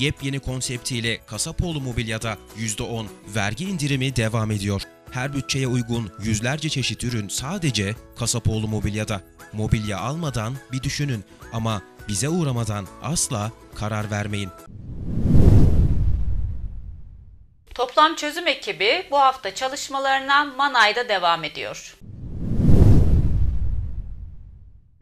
yepyeni konseptiyle Kasapoğlu Mobilya'da %10 vergi indirimi devam ediyor. Her bütçeye uygun yüzlerce çeşit ürün sadece Kasapoğlu Mobilya'da. Mobilya almadan bir düşünün ama bize uğramadan asla karar vermeyin. Toplam çözüm ekibi bu hafta çalışmalarına Manay'da devam ediyor.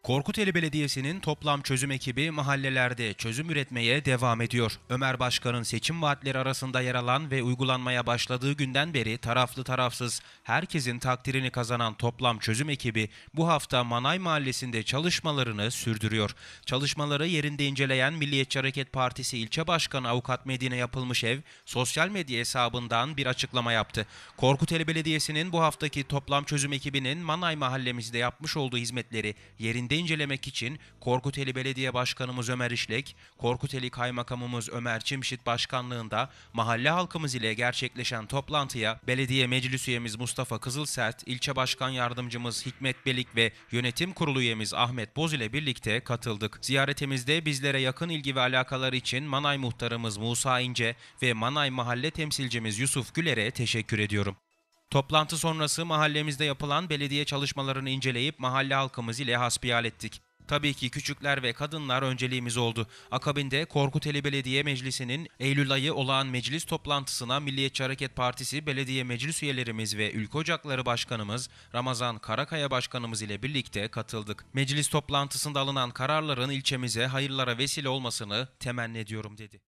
Korkuteli Belediyesi'nin toplam çözüm ekibi mahallelerde çözüm üretmeye devam ediyor. Ömer Başkan'ın seçim vaatleri arasında yer alan ve uygulanmaya başladığı günden beri taraflı tarafsız herkesin takdirini kazanan toplam çözüm ekibi bu hafta Manay Mahallesi'nde çalışmalarını sürdürüyor. Çalışmaları yerinde inceleyen Milliyetçi Hareket Partisi ilçe başkanı avukat Medine yapılmış ev sosyal medya hesabından bir açıklama yaptı. Korkuteli Belediyesi'nin bu haftaki toplam çözüm ekibinin Manay mahallemizde yapmış olduğu hizmetleri yerinde incelemek için Korkuteli Belediye Başkanımız Ömer İşlek, Korkuteli Kaymakamımız Ömer Çimşit başkanlığında mahalle halkımız ile gerçekleşen toplantıya belediye meclis üyemiz Mustafa Kızılsert, İlçe başkan yardımcımız Hikmet Belik ve yönetim kurulu üyemiz Ahmet Boz ile birlikte katıldık. Ziyaretimizde bizlere yakın ilgi ve alakalar için Manay muhtarımız Musa İnce ve Manay mahalle temsilcimiz Yusuf Güler'e teşekkür ediyorum. Toplantı sonrası mahallemizde yapılan belediye çalışmalarını inceleyip mahalle halkımız ile hasbihal ettik. Tabii ki küçükler ve kadınlar önceliğimiz oldu. Akabinde Korkuteli Belediye Meclisi'nin Eylül ayı olağan meclis toplantısına Milliyetçi Hareket Partisi belediye meclis üyelerimiz ve Ülke Ocakları Başkanımız Ramazan Karakaya Başkanımız ile birlikte katıldık. Meclis toplantısında alınan kararların ilçemize hayırlara vesile olmasını temenni ediyorum dedi.